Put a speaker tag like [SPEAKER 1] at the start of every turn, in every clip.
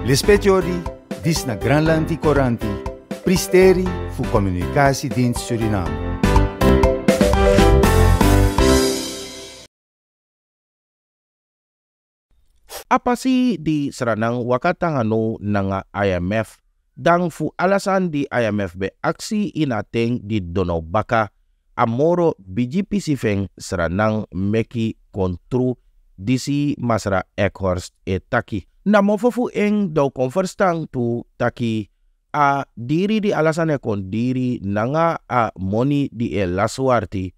[SPEAKER 1] Lespetiori, vis na Granlandi Coranti, Pristeri fu di din Suriname. Apa sih di seranang wakatangano nga IMF dang fu alasan di IMF be aksi inateng di Donobaka amoro BGP sifeng seranang meki kontru disi masra Ekhorst etaki. na mofofu eng ing daw tu taki a diri di alasane kon diri nanga a moni di e laswarti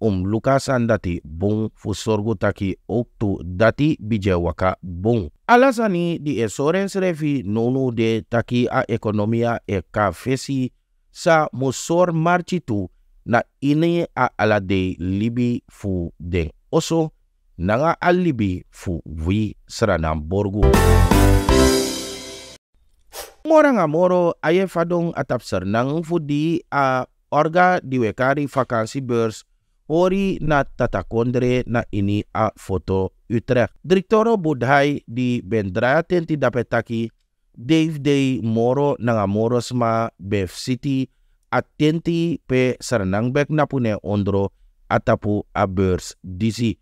[SPEAKER 1] um lukasan dati bung fusorgu taki oktu dati bije waka bung. Alasani di e sorens refi nonu de taki a ekonomia e kafesi sa musor marchitu na ini a alade libi fu de Oso, nanga alibi fu wi sra borgu mora nga moro aye fadong atap sernang fu di a orga diwekari vakansi bers ori na kondre na ini a foto Utrecht. Direktoro budhai di bendra tenti dapetaki Dave Day Moro nanga sma Bev City atenti pe serenang bek napune ondro atapu a bers disi.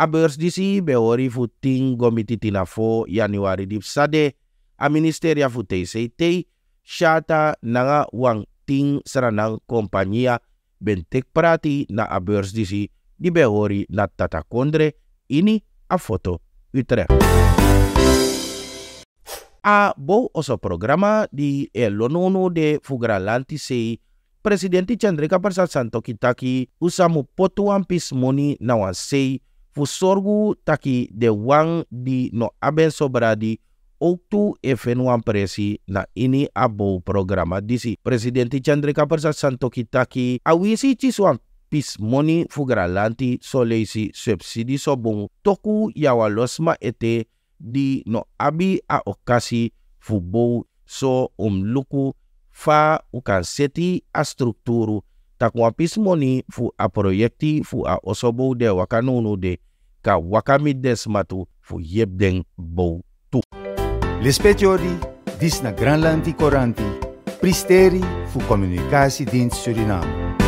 [SPEAKER 1] Aberdizi ɓe wari gomiti mititina fo yanuwari ɗi sade a ministeria futei seitei shata nanga wang ting sara kompanyia bentek prati na aberdizi di ɓe wori na tata kondre ini a foto Utrecht. A bo oso programa di elonono de fugralanti sei presidenti Chandrika Parsat Santo Kitaki usamu potuan pismoni na fusorgu taki de wang di no aben sobradi Oktu efen presi na ini abo programa disi. Presidenti Chandrika Persa Santokitaki awisi ciswan pis moni fugralanti soleisi subsidi sobong toku yawa losma ete di no abi a okasi fubo so umluku fa ukan seti a strukturu takwa pis moni fu a proyekti fu a osobo de wakanunu de ka wakami desmatu fu yebden bow tu. Lespetiori, dis na Granlandi Koranti, pristeri fu communicatiedienst Suriname.